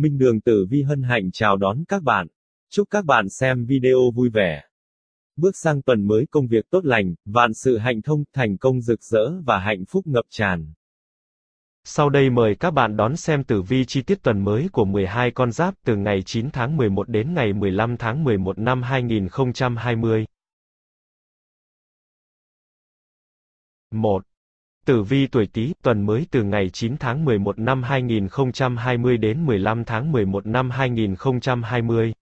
Minh Đường Tử Vi hân hạnh chào đón các bạn. Chúc các bạn xem video vui vẻ. Bước sang tuần mới công việc tốt lành, vạn sự hạnh thông, thành công rực rỡ và hạnh phúc ngập tràn. Sau đây mời các bạn đón xem tử vi chi tiết tuần mới của 12 con giáp từ ngày 9 tháng 11 đến ngày 15 tháng 11 năm 2020. 1. Tử vi tuổi Tý, tuần mới từ ngày 9 tháng 11 năm 2020 đến 15 tháng 11 năm 2020.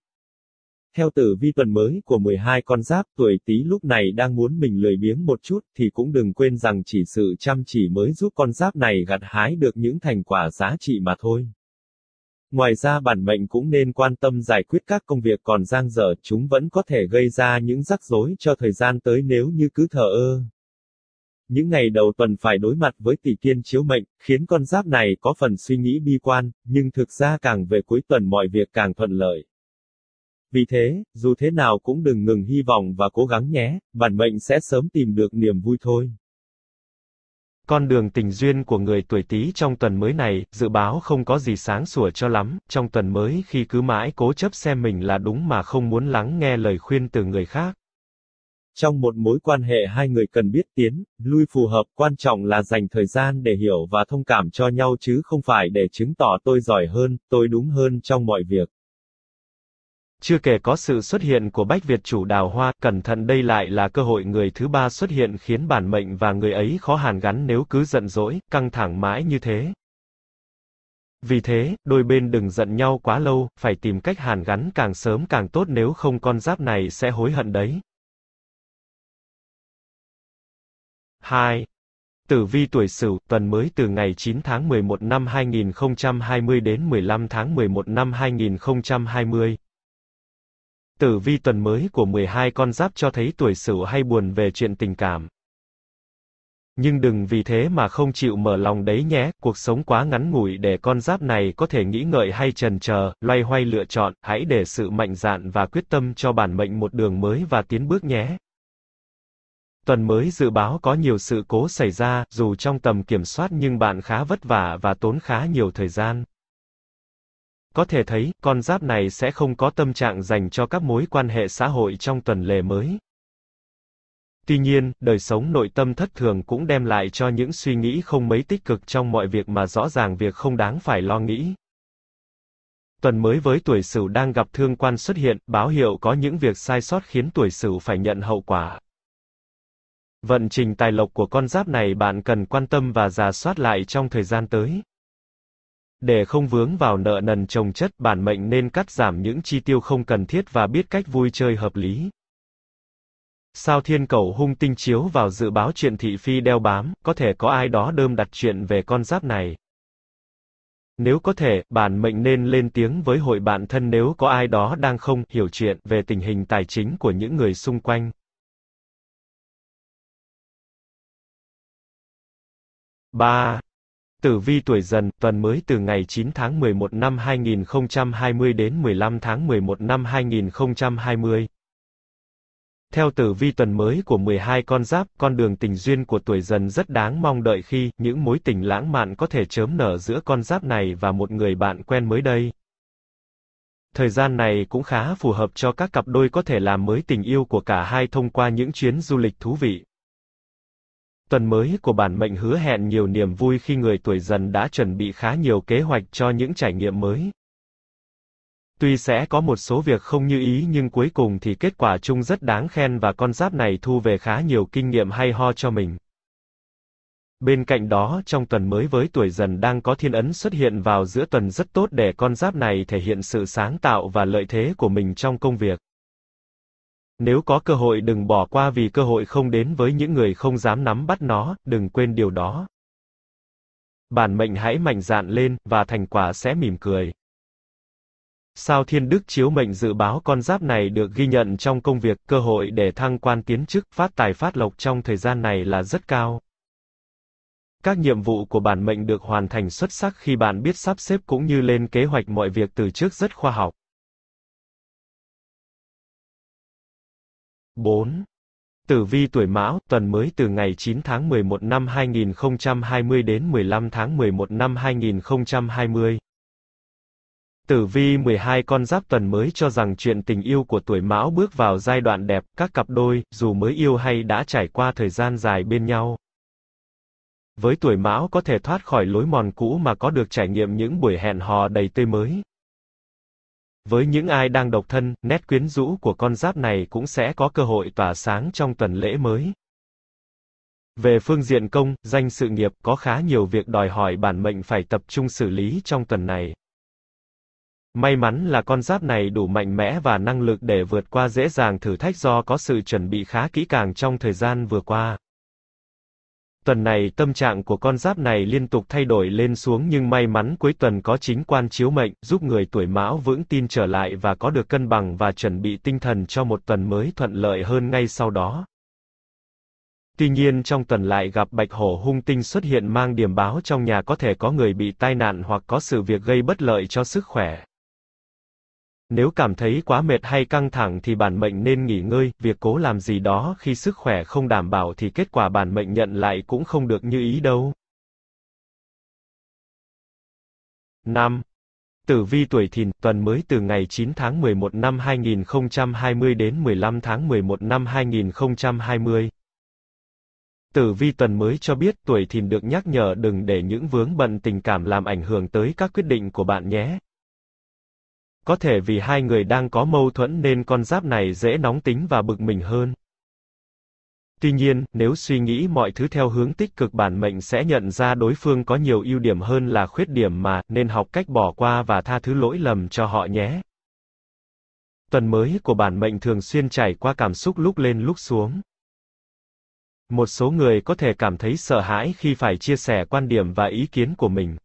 Theo tử vi tuần mới của 12 con giáp tuổi Tý lúc này đang muốn mình lười biếng một chút thì cũng đừng quên rằng chỉ sự chăm chỉ mới giúp con giáp này gặt hái được những thành quả giá trị mà thôi. Ngoài ra bản mệnh cũng nên quan tâm giải quyết các công việc còn dang dở, chúng vẫn có thể gây ra những rắc rối cho thời gian tới nếu như cứ thờ ơ. Những ngày đầu tuần phải đối mặt với tỷ kiên chiếu mệnh, khiến con giáp này có phần suy nghĩ bi quan, nhưng thực ra càng về cuối tuần mọi việc càng thuận lợi. Vì thế, dù thế nào cũng đừng ngừng hy vọng và cố gắng nhé, bản mệnh sẽ sớm tìm được niềm vui thôi. Con đường tình duyên của người tuổi Tý trong tuần mới này, dự báo không có gì sáng sủa cho lắm, trong tuần mới khi cứ mãi cố chấp xem mình là đúng mà không muốn lắng nghe lời khuyên từ người khác, trong một mối quan hệ hai người cần biết tiến, lui phù hợp, quan trọng là dành thời gian để hiểu và thông cảm cho nhau chứ không phải để chứng tỏ tôi giỏi hơn, tôi đúng hơn trong mọi việc. Chưa kể có sự xuất hiện của Bách Việt chủ đào hoa, cẩn thận đây lại là cơ hội người thứ ba xuất hiện khiến bản mệnh và người ấy khó hàn gắn nếu cứ giận dỗi, căng thẳng mãi như thế. Vì thế, đôi bên đừng giận nhau quá lâu, phải tìm cách hàn gắn càng sớm càng tốt nếu không con giáp này sẽ hối hận đấy. 2. Tử vi tuổi Sửu, tuần mới từ ngày 9 tháng 11 năm 2020 đến 15 tháng 11 năm 2020. Tử vi tuần mới của 12 con giáp cho thấy tuổi Sửu hay buồn về chuyện tình cảm. Nhưng đừng vì thế mà không chịu mở lòng đấy nhé, cuộc sống quá ngắn ngủi để con giáp này có thể nghĩ ngợi hay trần chờ, loay hoay lựa chọn, hãy để sự mạnh dạn và quyết tâm cho bản mệnh một đường mới và tiến bước nhé. Tuần mới dự báo có nhiều sự cố xảy ra, dù trong tầm kiểm soát nhưng bạn khá vất vả và tốn khá nhiều thời gian. Có thể thấy, con giáp này sẽ không có tâm trạng dành cho các mối quan hệ xã hội trong tuần lề mới. Tuy nhiên, đời sống nội tâm thất thường cũng đem lại cho những suy nghĩ không mấy tích cực trong mọi việc mà rõ ràng việc không đáng phải lo nghĩ. Tuần mới với tuổi Sửu đang gặp thương quan xuất hiện, báo hiệu có những việc sai sót khiến tuổi Sửu phải nhận hậu quả. Vận trình tài lộc của con giáp này bạn cần quan tâm và giả soát lại trong thời gian tới. Để không vướng vào nợ nần trồng chất, bản mệnh nên cắt giảm những chi tiêu không cần thiết và biết cách vui chơi hợp lý. Sao thiên cầu hung tinh chiếu vào dự báo chuyện thị phi đeo bám, có thể có ai đó đơm đặt chuyện về con giáp này. Nếu có thể, bản mệnh nên lên tiếng với hội bạn thân nếu có ai đó đang không hiểu chuyện về tình hình tài chính của những người xung quanh. 3. Tử vi tuổi dần, tuần mới từ ngày 9 tháng 11 năm 2020 đến 15 tháng 11 năm 2020. Theo tử vi tuần mới của 12 con giáp, con đường tình duyên của tuổi dần rất đáng mong đợi khi những mối tình lãng mạn có thể chớm nở giữa con giáp này và một người bạn quen mới đây. Thời gian này cũng khá phù hợp cho các cặp đôi có thể làm mới tình yêu của cả hai thông qua những chuyến du lịch thú vị. Tuần mới của bản mệnh hứa hẹn nhiều niềm vui khi người tuổi dần đã chuẩn bị khá nhiều kế hoạch cho những trải nghiệm mới. Tuy sẽ có một số việc không như ý nhưng cuối cùng thì kết quả chung rất đáng khen và con giáp này thu về khá nhiều kinh nghiệm hay ho cho mình. Bên cạnh đó, trong tuần mới với tuổi dần đang có thiên ấn xuất hiện vào giữa tuần rất tốt để con giáp này thể hiện sự sáng tạo và lợi thế của mình trong công việc. Nếu có cơ hội đừng bỏ qua vì cơ hội không đến với những người không dám nắm bắt nó, đừng quên điều đó. Bản mệnh hãy mạnh dạn lên, và thành quả sẽ mỉm cười. Sao thiên đức chiếu mệnh dự báo con giáp này được ghi nhận trong công việc, cơ hội để thăng quan tiến chức, phát tài phát lộc trong thời gian này là rất cao. Các nhiệm vụ của bản mệnh được hoàn thành xuất sắc khi bạn biết sắp xếp cũng như lên kế hoạch mọi việc từ trước rất khoa học. 4. Tử vi tuổi Mão, tuần mới từ ngày 9 tháng 11 năm 2020 đến 15 tháng 11 năm 2020. Tử vi 12 con giáp tuần mới cho rằng chuyện tình yêu của tuổi Mão bước vào giai đoạn đẹp, các cặp đôi, dù mới yêu hay đã trải qua thời gian dài bên nhau. Với tuổi Mão có thể thoát khỏi lối mòn cũ mà có được trải nghiệm những buổi hẹn hò đầy tươi mới. Với những ai đang độc thân, nét quyến rũ của con giáp này cũng sẽ có cơ hội tỏa sáng trong tuần lễ mới. Về phương diện công, danh sự nghiệp có khá nhiều việc đòi hỏi bản mệnh phải tập trung xử lý trong tuần này. May mắn là con giáp này đủ mạnh mẽ và năng lực để vượt qua dễ dàng thử thách do có sự chuẩn bị khá kỹ càng trong thời gian vừa qua. Tuần này tâm trạng của con giáp này liên tục thay đổi lên xuống nhưng may mắn cuối tuần có chính quan chiếu mệnh, giúp người tuổi mão vững tin trở lại và có được cân bằng và chuẩn bị tinh thần cho một tuần mới thuận lợi hơn ngay sau đó. Tuy nhiên trong tuần lại gặp bạch hổ hung tinh xuất hiện mang điểm báo trong nhà có thể có người bị tai nạn hoặc có sự việc gây bất lợi cho sức khỏe. Nếu cảm thấy quá mệt hay căng thẳng thì bản mệnh nên nghỉ ngơi, việc cố làm gì đó khi sức khỏe không đảm bảo thì kết quả bản mệnh nhận lại cũng không được như ý đâu. 5. Tử vi tuổi Thìn, tuần mới từ ngày 9 tháng 11 năm 2020 đến 15 tháng 11 năm 2020. Tử vi tuần mới cho biết tuổi Thìn được nhắc nhở đừng để những vướng bận tình cảm làm ảnh hưởng tới các quyết định của bạn nhé. Có thể vì hai người đang có mâu thuẫn nên con giáp này dễ nóng tính và bực mình hơn. Tuy nhiên, nếu suy nghĩ mọi thứ theo hướng tích cực bản mệnh sẽ nhận ra đối phương có nhiều ưu điểm hơn là khuyết điểm mà, nên học cách bỏ qua và tha thứ lỗi lầm cho họ nhé. Tuần mới của bản mệnh thường xuyên chảy qua cảm xúc lúc lên lúc xuống. Một số người có thể cảm thấy sợ hãi khi phải chia sẻ quan điểm và ý kiến của mình.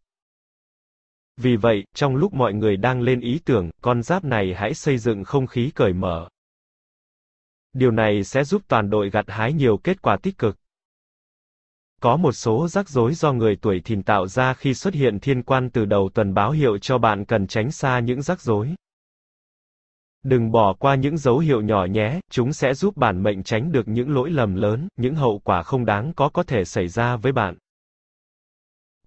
Vì vậy, trong lúc mọi người đang lên ý tưởng, con giáp này hãy xây dựng không khí cởi mở. Điều này sẽ giúp toàn đội gặt hái nhiều kết quả tích cực. Có một số rắc rối do người tuổi thìn tạo ra khi xuất hiện thiên quan từ đầu tuần báo hiệu cho bạn cần tránh xa những rắc rối. Đừng bỏ qua những dấu hiệu nhỏ nhé, chúng sẽ giúp bản mệnh tránh được những lỗi lầm lớn, những hậu quả không đáng có có thể xảy ra với bạn.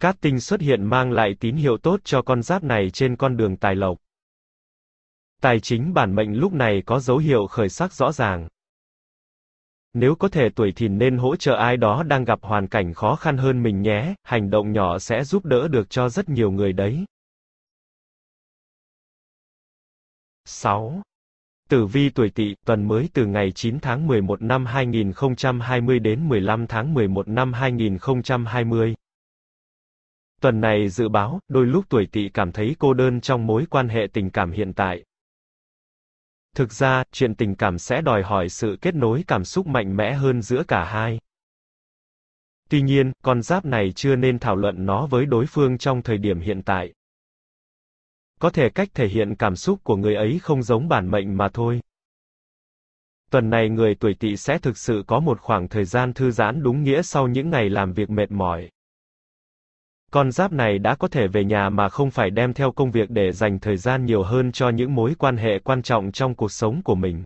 Cát tinh xuất hiện mang lại tín hiệu tốt cho con giáp này trên con đường tài lộc. Tài chính bản mệnh lúc này có dấu hiệu khởi sắc rõ ràng. Nếu có thể tuổi thìn nên hỗ trợ ai đó đang gặp hoàn cảnh khó khăn hơn mình nhé, hành động nhỏ sẽ giúp đỡ được cho rất nhiều người đấy. 6. Tử vi tuổi Tỵ, tuần mới từ ngày 9 tháng 11 năm 2020 đến 15 tháng 11 năm 2020. Tuần này dự báo, đôi lúc tuổi tỵ cảm thấy cô đơn trong mối quan hệ tình cảm hiện tại. Thực ra, chuyện tình cảm sẽ đòi hỏi sự kết nối cảm xúc mạnh mẽ hơn giữa cả hai. Tuy nhiên, con giáp này chưa nên thảo luận nó với đối phương trong thời điểm hiện tại. Có thể cách thể hiện cảm xúc của người ấy không giống bản mệnh mà thôi. Tuần này người tuổi tỵ sẽ thực sự có một khoảng thời gian thư giãn đúng nghĩa sau những ngày làm việc mệt mỏi. Con giáp này đã có thể về nhà mà không phải đem theo công việc để dành thời gian nhiều hơn cho những mối quan hệ quan trọng trong cuộc sống của mình.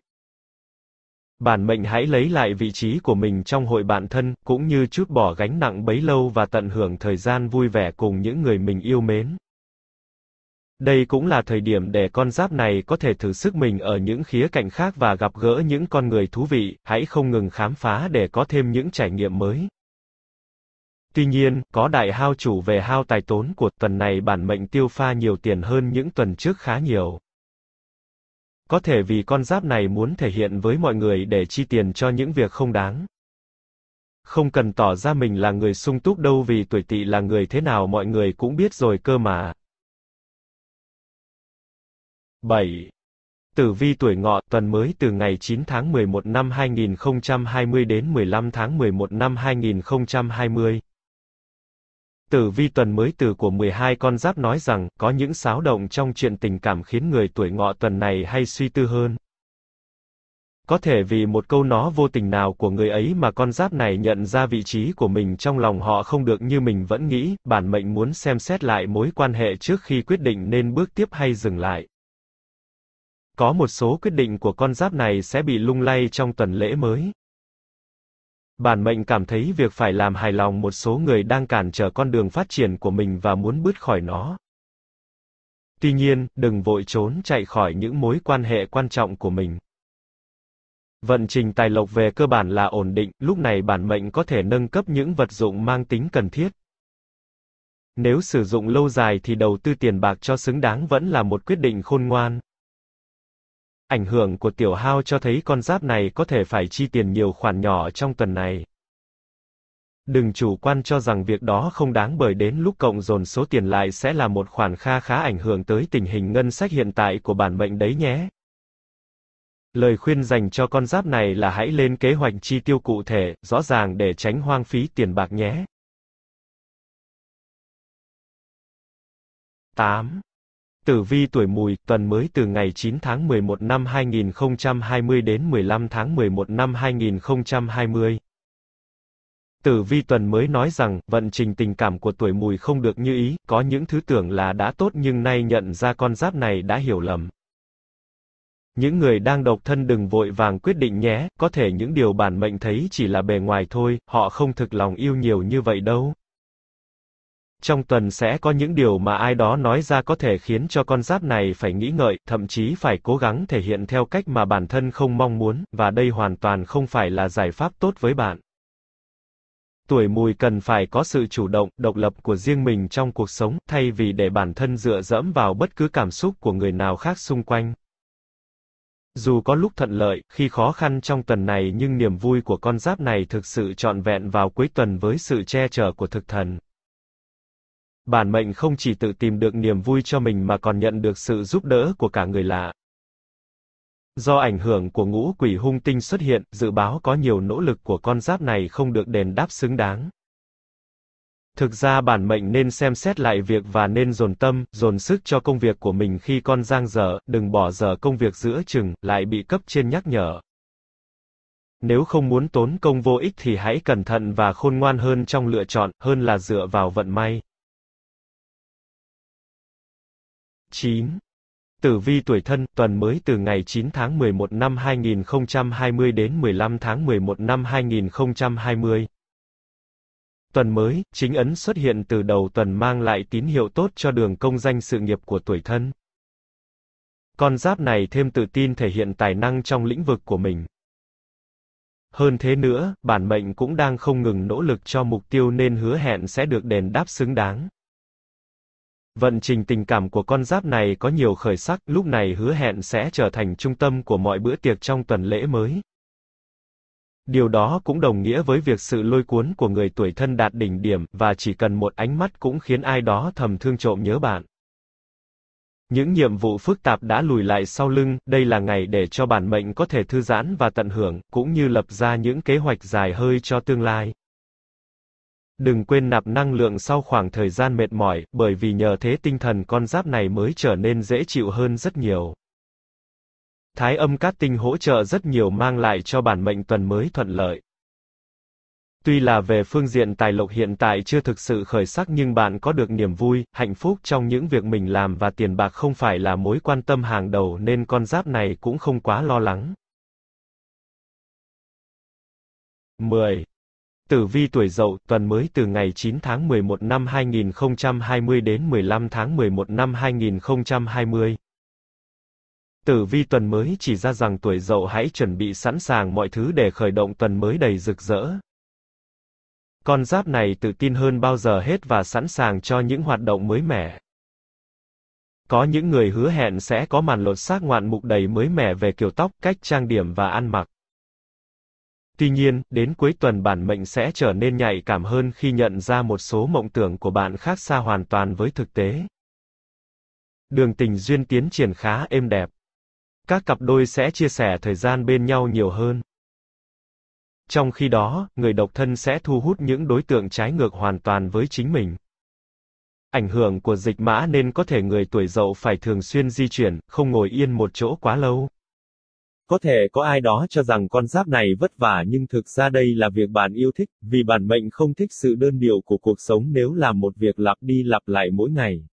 Bản mệnh hãy lấy lại vị trí của mình trong hội bạn thân, cũng như chút bỏ gánh nặng bấy lâu và tận hưởng thời gian vui vẻ cùng những người mình yêu mến. Đây cũng là thời điểm để con giáp này có thể thử sức mình ở những khía cạnh khác và gặp gỡ những con người thú vị, hãy không ngừng khám phá để có thêm những trải nghiệm mới. Tuy nhiên, có đại hao chủ về hao tài tốn của tuần này bản mệnh tiêu pha nhiều tiền hơn những tuần trước khá nhiều. Có thể vì con giáp này muốn thể hiện với mọi người để chi tiền cho những việc không đáng. Không cần tỏ ra mình là người sung túc đâu vì tuổi tỵ là người thế nào mọi người cũng biết rồi cơ mà. 7. Tử vi tuổi ngọ tuần mới từ ngày 9 tháng 11 năm 2020 đến 15 tháng 11 năm 2020. Tử vi tuần mới từ của 12 con giáp nói rằng, có những xáo động trong chuyện tình cảm khiến người tuổi ngọ tuần này hay suy tư hơn. Có thể vì một câu nó vô tình nào của người ấy mà con giáp này nhận ra vị trí của mình trong lòng họ không được như mình vẫn nghĩ, bản mệnh muốn xem xét lại mối quan hệ trước khi quyết định nên bước tiếp hay dừng lại. Có một số quyết định của con giáp này sẽ bị lung lay trong tuần lễ mới. Bản mệnh cảm thấy việc phải làm hài lòng một số người đang cản trở con đường phát triển của mình và muốn bứt khỏi nó. Tuy nhiên, đừng vội trốn chạy khỏi những mối quan hệ quan trọng của mình. Vận trình tài lộc về cơ bản là ổn định, lúc này bản mệnh có thể nâng cấp những vật dụng mang tính cần thiết. Nếu sử dụng lâu dài thì đầu tư tiền bạc cho xứng đáng vẫn là một quyết định khôn ngoan. Ảnh hưởng của tiểu hao cho thấy con giáp này có thể phải chi tiền nhiều khoản nhỏ trong tuần này. Đừng chủ quan cho rằng việc đó không đáng bởi đến lúc cộng dồn số tiền lại sẽ là một khoản kha khá ảnh hưởng tới tình hình ngân sách hiện tại của bản mệnh đấy nhé. Lời khuyên dành cho con giáp này là hãy lên kế hoạch chi tiêu cụ thể, rõ ràng để tránh hoang phí tiền bạc nhé. 8. Tử vi tuổi mùi, tuần mới từ ngày 9 tháng 11 năm 2020 đến 15 tháng 11 năm 2020. Tử vi tuần mới nói rằng, vận trình tình cảm của tuổi mùi không được như ý, có những thứ tưởng là đã tốt nhưng nay nhận ra con giáp này đã hiểu lầm. Những người đang độc thân đừng vội vàng quyết định nhé, có thể những điều bản mệnh thấy chỉ là bề ngoài thôi, họ không thực lòng yêu nhiều như vậy đâu. Trong tuần sẽ có những điều mà ai đó nói ra có thể khiến cho con giáp này phải nghĩ ngợi, thậm chí phải cố gắng thể hiện theo cách mà bản thân không mong muốn, và đây hoàn toàn không phải là giải pháp tốt với bạn. Tuổi mùi cần phải có sự chủ động, độc lập của riêng mình trong cuộc sống, thay vì để bản thân dựa dẫm vào bất cứ cảm xúc của người nào khác xung quanh. Dù có lúc thuận lợi, khi khó khăn trong tuần này nhưng niềm vui của con giáp này thực sự trọn vẹn vào cuối tuần với sự che chở của thực thần bản mệnh không chỉ tự tìm được niềm vui cho mình mà còn nhận được sự giúp đỡ của cả người lạ. Do ảnh hưởng của ngũ quỷ hung tinh xuất hiện, dự báo có nhiều nỗ lực của con giáp này không được đền đáp xứng đáng. Thực ra bản mệnh nên xem xét lại việc và nên dồn tâm, dồn sức cho công việc của mình khi con giang dở, đừng bỏ dở công việc giữa chừng, lại bị cấp trên nhắc nhở. Nếu không muốn tốn công vô ích thì hãy cẩn thận và khôn ngoan hơn trong lựa chọn, hơn là dựa vào vận may. 9. Tử vi tuổi thân, tuần mới từ ngày 9 tháng 11 năm 2020 đến 15 tháng 11 năm 2020. Tuần mới, chính ấn xuất hiện từ đầu tuần mang lại tín hiệu tốt cho đường công danh sự nghiệp của tuổi thân. Con giáp này thêm tự tin thể hiện tài năng trong lĩnh vực của mình. Hơn thế nữa, bản mệnh cũng đang không ngừng nỗ lực cho mục tiêu nên hứa hẹn sẽ được đền đáp xứng đáng. Vận trình tình cảm của con giáp này có nhiều khởi sắc, lúc này hứa hẹn sẽ trở thành trung tâm của mọi bữa tiệc trong tuần lễ mới. Điều đó cũng đồng nghĩa với việc sự lôi cuốn của người tuổi thân đạt đỉnh điểm, và chỉ cần một ánh mắt cũng khiến ai đó thầm thương trộm nhớ bạn. Những nhiệm vụ phức tạp đã lùi lại sau lưng, đây là ngày để cho bản mệnh có thể thư giãn và tận hưởng, cũng như lập ra những kế hoạch dài hơi cho tương lai. Đừng quên nạp năng lượng sau khoảng thời gian mệt mỏi, bởi vì nhờ thế tinh thần con giáp này mới trở nên dễ chịu hơn rất nhiều. Thái âm cát tinh hỗ trợ rất nhiều mang lại cho bản mệnh tuần mới thuận lợi. Tuy là về phương diện tài lộc hiện tại chưa thực sự khởi sắc nhưng bạn có được niềm vui, hạnh phúc trong những việc mình làm và tiền bạc không phải là mối quan tâm hàng đầu nên con giáp này cũng không quá lo lắng. 10. Tử vi tuổi dậu tuần mới từ ngày 9 tháng 11 năm 2020 đến 15 tháng 11 năm 2020. Tử vi tuần mới chỉ ra rằng tuổi dậu hãy chuẩn bị sẵn sàng mọi thứ để khởi động tuần mới đầy rực rỡ. Con giáp này tự tin hơn bao giờ hết và sẵn sàng cho những hoạt động mới mẻ. Có những người hứa hẹn sẽ có màn lột xác ngoạn mục đầy mới mẻ về kiểu tóc, cách trang điểm và ăn mặc. Tuy nhiên, đến cuối tuần bản mệnh sẽ trở nên nhạy cảm hơn khi nhận ra một số mộng tưởng của bạn khác xa hoàn toàn với thực tế. Đường tình duyên tiến triển khá êm đẹp. Các cặp đôi sẽ chia sẻ thời gian bên nhau nhiều hơn. Trong khi đó, người độc thân sẽ thu hút những đối tượng trái ngược hoàn toàn với chính mình. Ảnh hưởng của dịch mã nên có thể người tuổi dậu phải thường xuyên di chuyển, không ngồi yên một chỗ quá lâu. Có thể có ai đó cho rằng con giáp này vất vả nhưng thực ra đây là việc bạn yêu thích, vì bản mệnh không thích sự đơn điệu của cuộc sống nếu làm một việc lặp đi lặp lại mỗi ngày.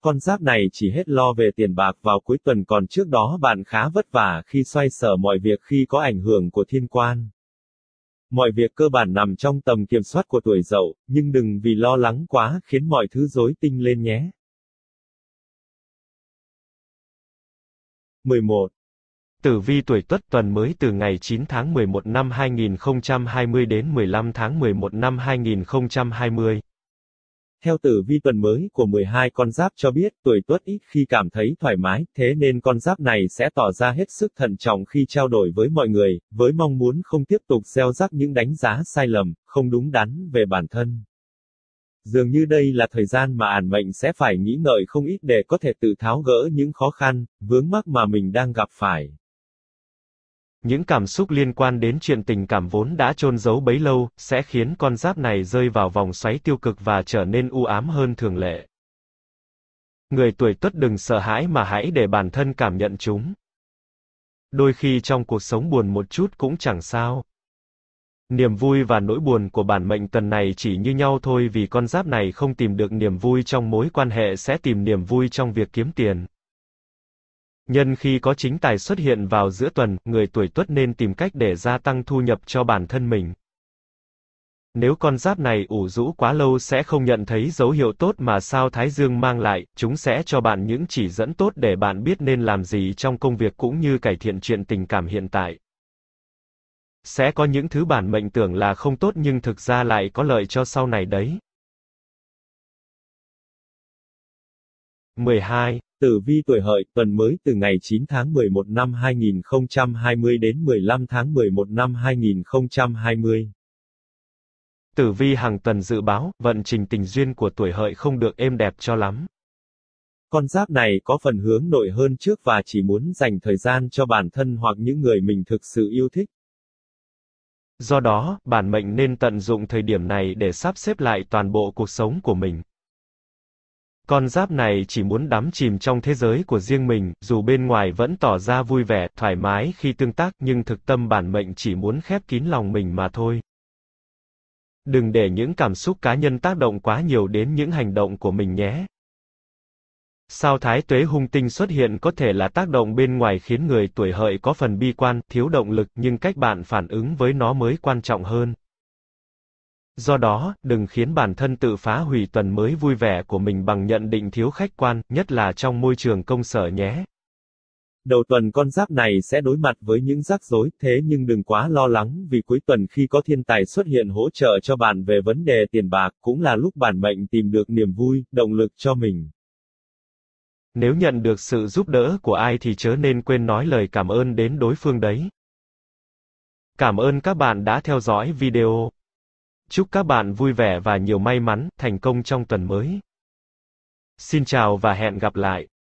Con giáp này chỉ hết lo về tiền bạc vào cuối tuần còn trước đó bạn khá vất vả khi xoay sở mọi việc khi có ảnh hưởng của thiên quan. Mọi việc cơ bản nằm trong tầm kiểm soát của tuổi dậu, nhưng đừng vì lo lắng quá khiến mọi thứ rối tinh lên nhé. 11. Tử vi tuổi Tuất tuần mới từ ngày 9 tháng 11 năm 2020 đến 15 tháng 11 năm 2020. Theo tử vi tuần mới của 12 con giáp cho biết, tuổi Tuất ít khi cảm thấy thoải mái, thế nên con giáp này sẽ tỏ ra hết sức thận trọng khi trao đổi với mọi người, với mong muốn không tiếp tục gieo rắc những đánh giá sai lầm, không đúng đắn về bản thân. Dường như đây là thời gian mà ản mệnh sẽ phải nghĩ ngợi không ít để có thể tự tháo gỡ những khó khăn, vướng mắc mà mình đang gặp phải. Những cảm xúc liên quan đến chuyện tình cảm vốn đã chôn giấu bấy lâu, sẽ khiến con giáp này rơi vào vòng xoáy tiêu cực và trở nên u ám hơn thường lệ. Người tuổi tuất đừng sợ hãi mà hãy để bản thân cảm nhận chúng. Đôi khi trong cuộc sống buồn một chút cũng chẳng sao. Niềm vui và nỗi buồn của bản mệnh tuần này chỉ như nhau thôi vì con giáp này không tìm được niềm vui trong mối quan hệ sẽ tìm niềm vui trong việc kiếm tiền. Nhân khi có chính tài xuất hiện vào giữa tuần, người tuổi tuất nên tìm cách để gia tăng thu nhập cho bản thân mình. Nếu con giáp này ủ rũ quá lâu sẽ không nhận thấy dấu hiệu tốt mà sao Thái Dương mang lại, chúng sẽ cho bạn những chỉ dẫn tốt để bạn biết nên làm gì trong công việc cũng như cải thiện chuyện tình cảm hiện tại. Sẽ có những thứ bản mệnh tưởng là không tốt nhưng thực ra lại có lợi cho sau này đấy. 12. Tử vi tuổi hợi, tuần mới từ ngày 9 tháng 11 năm 2020 đến 15 tháng 11 năm 2020. Tử vi hàng tuần dự báo, vận trình tình duyên của tuổi hợi không được êm đẹp cho lắm. Con giáp này có phần hướng nội hơn trước và chỉ muốn dành thời gian cho bản thân hoặc những người mình thực sự yêu thích. Do đó, bản mệnh nên tận dụng thời điểm này để sắp xếp lại toàn bộ cuộc sống của mình. Con giáp này chỉ muốn đắm chìm trong thế giới của riêng mình, dù bên ngoài vẫn tỏ ra vui vẻ, thoải mái khi tương tác, nhưng thực tâm bản mệnh chỉ muốn khép kín lòng mình mà thôi. Đừng để những cảm xúc cá nhân tác động quá nhiều đến những hành động của mình nhé. Sao thái tuế hung tinh xuất hiện có thể là tác động bên ngoài khiến người tuổi hợi có phần bi quan, thiếu động lực, nhưng cách bạn phản ứng với nó mới quan trọng hơn. Do đó, đừng khiến bản thân tự phá hủy tuần mới vui vẻ của mình bằng nhận định thiếu khách quan, nhất là trong môi trường công sở nhé. Đầu tuần con giáp này sẽ đối mặt với những rắc rối, thế nhưng đừng quá lo lắng vì cuối tuần khi có thiên tài xuất hiện hỗ trợ cho bạn về vấn đề tiền bạc cũng là lúc bản mệnh tìm được niềm vui, động lực cho mình. Nếu nhận được sự giúp đỡ của ai thì chớ nên quên nói lời cảm ơn đến đối phương đấy. Cảm ơn các bạn đã theo dõi video. Chúc các bạn vui vẻ và nhiều may mắn, thành công trong tuần mới. Xin chào và hẹn gặp lại.